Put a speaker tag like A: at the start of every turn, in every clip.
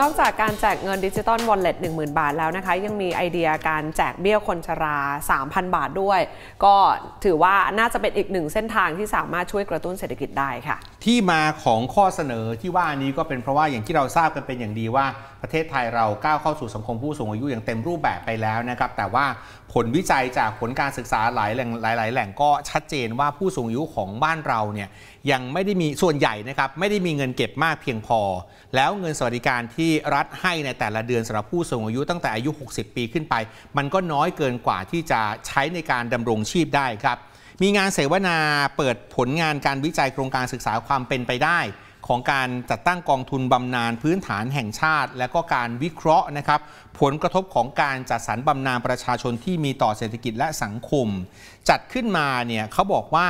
A: นอกจากการแจกเงินดิจิตอลวอลเล็ต10,000 บาทแล้วนะคะ ยังมีไอเดียการแจกเบี้ยคนชรา 3,000 บาทด้วย ก็ถือว่าน่าจะเป็นอีกหนึ่งเส้นทางที่สามารถช่วยกระตุ้นเศรษฐกิจได้ค่ะ
B: ที่มาของข้อเสนอที่ว่านี้ก็เป็นเพราะว่าอย่างที่เราทราบกันเป็นอย่างดีว่าประเทศไทยเราก้าวเข้าสู่สังคมผู้สูงอายุอย่างเต็มรูปแบบไปแล้วนะครับ แต่ว่าผลวิจัยจากผลการศึกษาหลายแหล่งหลาย ๆ แหล่งก็ชัดเจนว่าผู้สูงอายุของบ้านเราเนี่ยยังไม่ได้มีส่วนใหญ่นะครับ ไม่ได้มีเงินเก็บมากเพียงพอ แล้วเงินสวัสดิการที่รัฐให้ในแต่ละเดือนสำหรับผู้สูงอายุตั้งแต่อายุ 60 ปีขึ้นไป มันก็น้อยเกินกว่าที่จะใช้ในการดำรงชีพได้ครับมีงานเสวนาเปิดผลงานการวิจัยโครงการศึกษาความเป็นไปได้ของการจัดตั้งกองทุนบำนาญพื้นฐานแห่งชาติ และก็การวิเคราะห์นะครับ ผลกระทบของการจัดสรรบำนาญประชาชนที่มีต่อเศรษฐกิจและสังคม จัดขึ้นมาเนี่ยเขาบอกว่า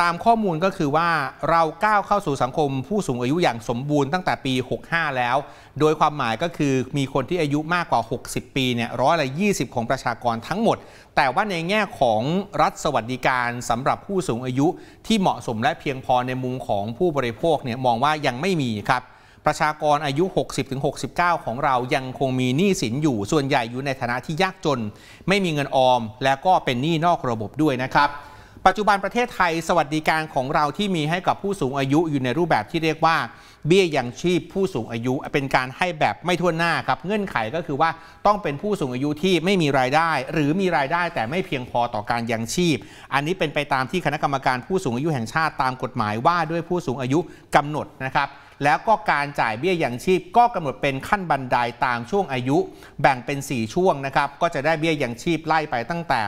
B: ตามข้อมูลก็คือว่าเราก้าวเข้าสู่สังคมผู้สูงอายุอย่างสมบูรณ์ตั้งแต่ปี 65 แล้ว โดยความหมายก็คือมีคนที่อายุมากกว่า 60 ปีเนี่ยร้อยละ 20 ของประชากรทั้งหมด แต่ว่าในแง่ของรัฐสวัสดิการสำหรับผู้สูงอายุที่เหมาะสมและเพียงพอในมุมของผู้บริโภคเนี่ยมองว่ายังไม่มีครับ ประชากรอายุ 60-69 ของเรายังคงมีหนี้สินอยู่ ส่วนใหญ่อยู่ในฐานะที่ยากจน ไม่มีเงินออมและก็เป็นหนี้นอกระบบด้วยนะครับปัจจุบันประเทศไทย สวัสดิการของเราที่มีให้กับผู้สูงอายุอยู่ในรูปแบบที่เรียกว่าเบี้ยยังชีพ ผู้สูงอายุ เป็นการให้แบบไม่ทั่วหน้าครับเงื่อนไขก็คือว่าต้องเป็นผู้สูงอายุที่ไม่มีรายได้ หรือมีรายได้แต่ไม่เพียงพอต่อการยังชีพ อันนี้เป็นไปตามที่คณะกรรมการผู้สูงอายุแห่งชาติตามกฎหมายว่าด้วยผู้สูงอายุกำหนดนะครับแล้วก็การจ่ายเบี้ยยังชีพก็กำหนดเป็นขั้นบันไดาตามช่วงอายุ แบ่งเป็น 4 ช่วงนะครับก็จะได้เบี้ยยังชีพไล่ไปตั้งแต่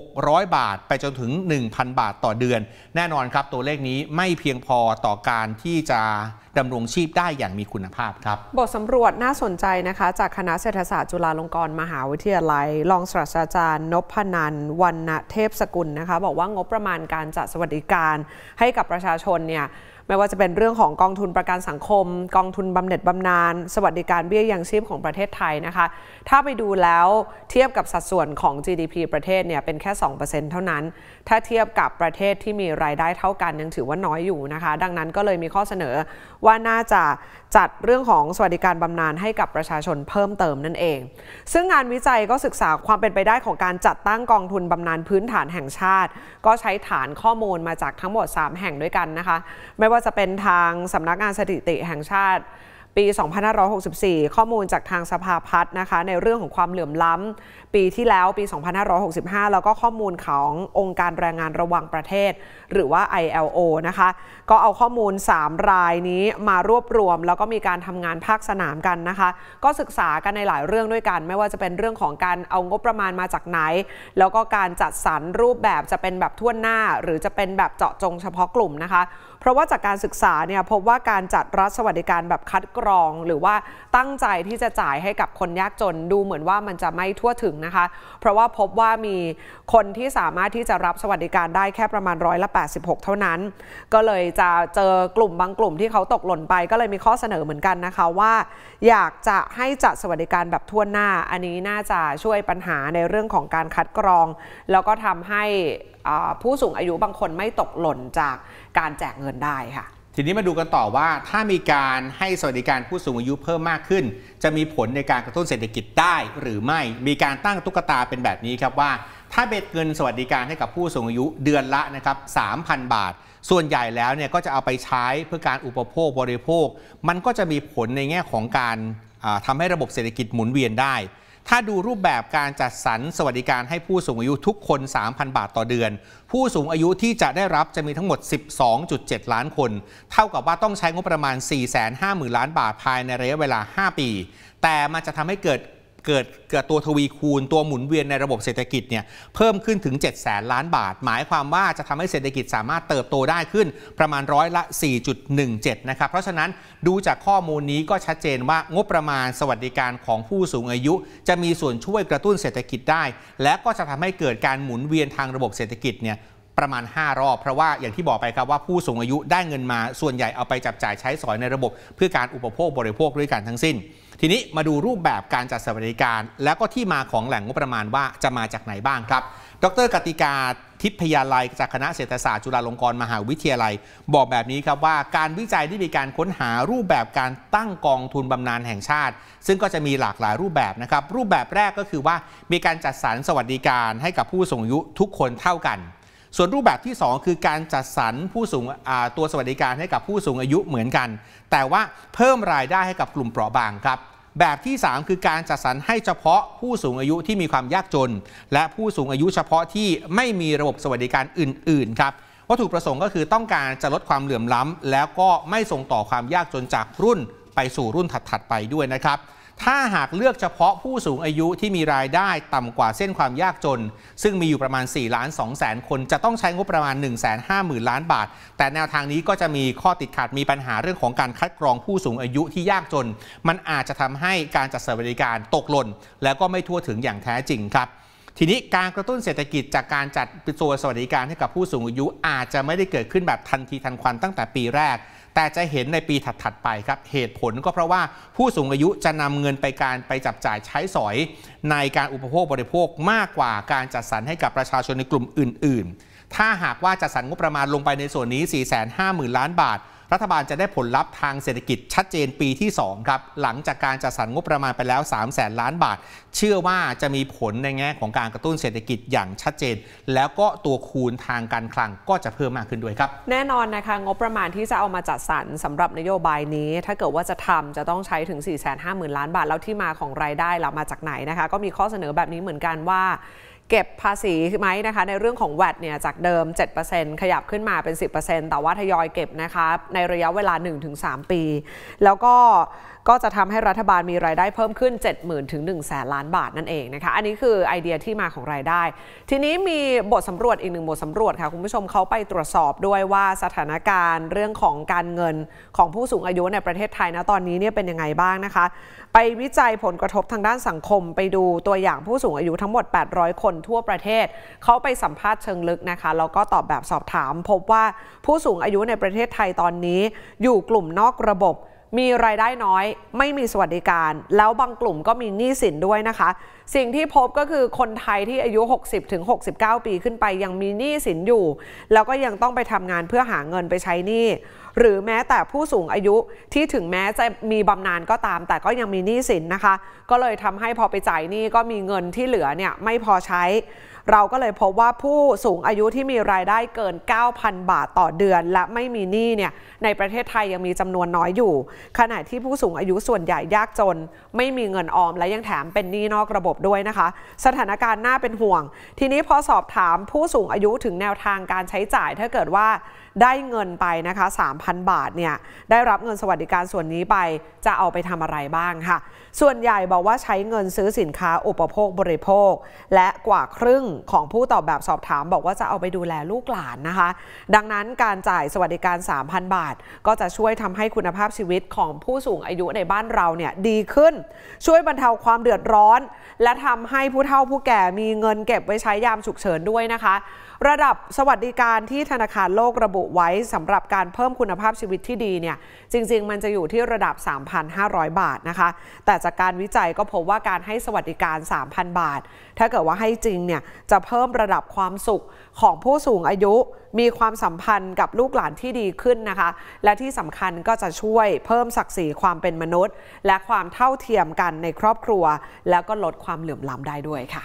B: 600 บาท ไปจนถึง 1,000 บาทต่อเดือน แน่นอนครับตัวเลขนี้ไม่เพียงพอต่อการที่จะดำรงชีพได้อย่างมีคุณภาพครับ
A: บทสำรวจน่าสนใจนะคะจากคณะเศรษฐศาสตร์จุฬาลงกรณ์มหาวิทยาลัยรองศาสตราจารย์ นพนันวันณเทพสกุลนะคะบอกว่างบประมาณการจัดสวัสดิการให้กับประชาชนเนี่ยไม่ว่าจะเป็นเรื่องของกองทุนประกันสังคม กองทุนบำเหน็จบำนาญสวัสดิการเบี้ยยังชีพของประเทศไทยนะคะถ้าไปดูแล้วเทียบกับสัดส่วนของ GDP ประเทศเนี่ยเป็นแค่ 2%เท่านั้น ถ้าเทียบกับประเทศที่มีรายได้เท่ากันยังถือว่าน้อยอยู่นะคะดังนั้นก็เลยมีข้อเสนอว่าน่าจะจัดเรื่องของสวัสดิการบำนาญให้กับประชาชนเพิ่มเติมนั่นเอง ซึ่งงานวิจัยก็ศึกษาความเป็นไปได้ของการจัดตั้งกองทุนบำนาญพื้นฐานแห่งชาติ ก็ใช้ฐานข้อมูลมาจากทั้งหมด 3 แห่งด้วยกันนะคะไม่ว่าว่าจะเป็นทางสำนักงานสถิติแห่งชาติปี 2564 ข้อมูลจากทางสภาพัฒน์นะคะ ในเรื่องของความเหลื่อมล้ำปีที่แล้วปี 2565 แล้วก็ข้อมูลขององค์การแรงงานระหว่างประเทศ หรือว่า ILO นะคะ ก็เอาข้อมูล 3 รายนี้มารวบรวมแล้วก็มีการทำงานภาคสนามกันนะคะ ก็ศึกษากันในหลายเรื่องด้วยกัน ไม่ว่าจะเป็นเรื่องของการเอางบประมาณมาจากไหน แล้วก็การจัดสรรรูปแบบจะเป็นแบบทั่วหน้า หรือจะเป็นแบบเจาะจงเฉพาะกลุ่มนะคะ เพราะว่าจากการศึกษาเนี่ยพบว่าการจัดรัฐสวัสดิการแบบคัดกรองหรือว่าตั้งใจที่จะจ่ายให้กับคนยากจนดูเหมือนว่ามันจะไม่ทั่วถึงนะคะ เพราะว่าพบว่ามีคนที่สามารถที่จะรับสวัสดิการได้แค่ประมาณร้อยละ86 เท่านั้น ก็เลยจะเจอกลุ่มบางกลุ่มที่เขาตกหล่นไป ก็เลยมีข้อเสนอเหมือนกันนะคะว่าอยากจะให้จัดสวัสดิการแบบทั่วหน้าอันนี้น่าจะช่วยปัญหาในเรื่องของการคัดกรอง แล้วก็ทำให้ผู้สูงอายุบางคนไม่ตกหล่นจากการแจกเงินได้ค่ะ
B: ทีนี้มาดูกันต่อว่าถ้ามีการให้สวัสดิการผู้สูงอายุเพิ่มมากขึ้น จะมีผลในการกระตุ้นเศรษฐกิจได้หรือไม่ มีการตั้งตุ๊กตาเป็นแบบนี้ครับว่า ถ้าเบ็ดเงินสวัสดิการให้กับผู้สูงอายุเดือนละนะครับ3,000 บาท ส่วนใหญ่แล้วเนี่ยก็จะเอาไปใช้เพื่อการอุปโภคบริโภค มันก็จะมีผลในแง่ของการทำให้ระบบเศรษฐกิจหมุนเวียนได้ถ้าดูรูปแบบการจัดสรรสวัสดิการให้ผู้สูงอายุทุกคน 3,000 บาทต่อเดือน ผู้สูงอายุที่จะได้รับจะมีทั้งหมด 12.7 ล้านคน เท่ากับว่าต้องใช้งบประมาณ 450,000ล้านบาทภายในระยะเวลา 5 ปี แต่มันจะทำให้เกิดเกิดเกิดตัวทวีคูณ ตัวหมุนเวียนในระบบเศรษฐกิจเนี่ยเพิ่มขึ้นถึง 7 0 0แสนล้านบาทหมายความว่าจะทำให้เศรษฐกิจสามารถเติบโตได้ขึ้นประมาณร้อยละ 4.17 นะครับ เพราะฉะนั้นดูจากข้อมูลนี้ก็ชัดเจนว่างบประมาณสวัสดิการของผู้สูงอายุ จะมีส่วนช่วยกระตุ้นเศรษฐกิจได้ และก็จะทำให้เกิดการหมุนเวียนทางระบบเศรษฐกิจเนี่ยประมาณ 5 รอบ เพราะว่าอย่างที่บอกไปครับว่าผู้สูงอายุได้เงินมา ส่วนใหญ่เอาไปจับจ่ายใช้สอยในระบบ เพื่อการอุปโภคบริโภค ด้วยกันทั้งสิ้น ทีนี้มาดูรูปแบบการจัดสวัสดิการ แล้วก็ที่มาของแหล่งงบประมาณว่าจะมาจากไหนบ้างครับ ดร กติกาทิพยาลัย จากคณะเศรษฐศาสตร์จุฬาลงกรณ์มหาวิทยาลัย บอกแบบนี้ครับว่าการวิจัยที่มีการค้นหารูปแบบการตั้งกองทุนบำนาญแห่งชาติ ซึ่งก็จะมีหลากหลายรูปแบบนะครับ รูปแบบแรกก็คือว่ามีการจัดสรรสวัสดิการ ให้กับผู้สูงอายุทุกคนเท่ากันส่วนรูปแบบที่ 2 คือการจัดสรรผู้สูงตัวสวัสดิการให้กับผู้สูงอายุเหมือนกัน แต่ว่าเพิ่มรายได้ให้กับกลุ่มเปราะบางครับแบบที่ 3 คือการจัดสรรให้เฉพาะผู้สูงอายุที่มีความยากจน และผู้สูงอายุเฉพาะที่ไม่มีระบบสวัสดิการอื่นๆครับวัตถุประสงค์ก็คือต้องการจะลดความเหลื่อมล้ำ แล้วก็ไม่ส่งต่อความยากจนจากรุ่นไปสู่รุ่นถัดๆไปด้วยนะครับถ้าหากเลือกเฉพาะผู้สูงอายุที่มีรายได้ต่ำกว่าเส้นความยากจน ซึ่งมีอยู่ประมาณ 4 ล้าน2แสนคนจะต้องใช้งบประมาณ 1 5 0 0 0 0 ล้านบาท แต่แนวทางนี้ก็จะมีข้อติดขัด มีปัญหาเรื่องของการคัดกรองผู้สูงอายุที่ยากจน มันอาจจะทำให้การจัดสวัสดิการตกหล่นแล้วก็ไม่ทั่วถึงอย่างแท้จริงครับ ทีนี้การกระตุ้นเศรษฐกิจจากการจัดตัวสวัสดิการให้กับผู้สูงอายุอาจจะไม่ได้เกิดขึ้นแบบทันทีทันควันตั้งแต่ปีแรกแต่จะเห็นในปีถัดๆ ไปครับ เหตุผลก็เพราะว่าผู้สูงอายุจะนำเงินไปการไปจับจ่ายใช้สอย ในการอุปโภคบริโภคมากกว่าการจัดสรรให้กับประชาชนในกลุ่มอื่นๆ ถ้าหากว่าจัดสรรงบประมาณลงไปในส่วนนี้ 450,000 ล้านบาทรัฐบาลจะได้ผลลัพธ์ทางเศรษฐกิจชัดเจนปีที่ 2 ครับ หลังจากการจัดสรรงบประมาณไปแล้ว 3 0 0แสนล้านบาท เชื่อว่าจะมีผลในแง่ของการกระตุ้นเศรษฐกิจอย่างชัดเจน แล้วก็ตัวคูณทางการคลังก็จะเพิ่มมากขึ้นด้วยครับ
A: แน่นอนนะคะงบประมาณที่จะเอามาจัดสรรสำหรับนโยบายนี้ ถ้าเกิดว่าจะทำจะต้องใช้ถึง 4 5 0 0 0 0ล้านบาท แล้วที่มาของรายได้เรามาจากไหนนะคะก็มีข้อเสนอแบบนี้เหมือนกันว่าเก็บภาษีไหมนะคะในเรื่องของแวดเนี่ยจากเดิม 7%ขยับขึ้นมาเป็น 10%แต่ว่าทยอยเก็บนะคะในระยะเวลา 1-3 ปี แล้วก็ก็จะทำให้รัฐบาลมีรายได้เพิ่มขึ้น 70,000ถึง1 0 0 0 0แสนล้านบาทนั่นเองนะคะ อันนี้คือไอเดียที่มาของรายได้ ทีนี้มีบทสำรวจอีกหนึ่งบทสำรวจค่ะคุณผู้ชมเขาไปตรวจสอบด้วยว่าสถานการณ์เรื่องของการเงินของผู้สูงอายุในประเทศไทยนะตอนนี้เนี่ยเป็นยังไงบ้างนะคะ ไปวิจัยผลกระทบทางด้านสังคมไปดูตัวอย่างผู้สูงอายุทั้งหมด 800 คนทั่วประเทศเขาไปสัมภาษณ์เชิงลึกนะคะแล้วก็ตอบแบบสอบถาม พบว่าผู้สูงอายุในประเทศไทยตอนนี้ อยู่กลุ่มนอกระบบมีรายได้น้อยไม่มีสวัสดิการ แล้วบางกลุ่มก็มีหนี้สินด้วยนะคะสิ่งที่พบก็คือคนไทยที่อายุ 60-69 ปีขึ้นไปยังมีหนี้สินอยู่ แล้วก็ยังต้องไปทำงานเพื่อหาเงินไปใช้หนี้ หรือแม้แต่ผู้สูงอายุที่ถึงแม้จะมีบำนาญก็ตาม แต่ก็ยังมีหนี้สินนะคะ ก็เลยทำให้พอไปจ่ายหนี้ก็มีเงินที่เหลือเนี่ยไม่พอใช้ เราก็เลยพบว่าผู้สูงอายุที่มีรายได้เกิน 9,000 บาทต่อเดือน และไม่มีหนี้เนี่ย ในประเทศไทยยังมีจำนวนน้อยอยู่ ขณะที่ผู้สูงอายุส่วนใหญ่ยากจน ไม่มีเงินออมและยังแถมเป็นหนี้นอกระบบด้วยนะคะสถานการณ์น่าเป็นห่วง ทีนี้พอสอบถามผู้สูงอายุถึงแนวทางการใช้จ่ายถ้าเกิดว่าได้เงินไปนะคะ 3,000 บาทเนี่ย ได้รับเงินสวัสดิการส่วนนี้ไป จะเอาไปทำอะไรบ้างค่ะ ส่วนใหญ่บอกว่าใช้เงินซื้อสินค้าอุปโภคบริโภค และกว่าครึ่งของผู้ตอบแบบสอบถามบอกว่าจะเอาไปดูแลลูกหลานนะคะ ดังนั้นการจ่ายสวัสดิการ 3,000 บาท ก็จะช่วยทำให้คุณภาพชีวิตของผู้สูงอายุในบ้านเราเนี่ยดีขึ้น ช่วยบรรเทาความเดือดร้อน และทำให้ผู้เฒ่าผู้แก่มีเงินเก็บไว้ใช้ยามฉุกเฉินด้วยนะคะระดับสวัสดิการที่ธนาคารโลกระบุไว้สำหรับการเพิ่มคุณภาพชีวิตที่ดีเนี่ยจริงๆมันจะอยู่ที่ระดับ 3,500 บาทนะคะ แต่จากการวิจัยก็พบว่าการให้สวัสดิการ 3,000 บาท ถ้าเกิดว่าให้จริงเนี่ยจะเพิ่มระดับความสุขของผู้สูงอายุ มีความสัมพันธ์กับลูกหลานที่ดีขึ้นนะคะ และที่สำคัญก็จะช่วยเพิ่มศักดิ์ศรีความเป็นมนุษย์ และความเท่าเทียมกันในครอบครัว แล้วก็ลดความเหลื่อมล้ำได้ด้วยค่ะ